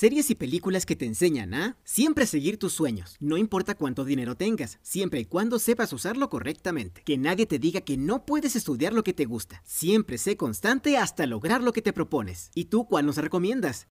Series y películas que te enseñan a siempre seguir tus sueños, no importa cuánto dinero tengas, siempre y cuando sepas usarlo correctamente. Que nadie te diga que no puedes estudiar lo que te gusta. Siempre sé constante hasta lograr lo que te propones. ¿Y tú cuál nos recomiendas?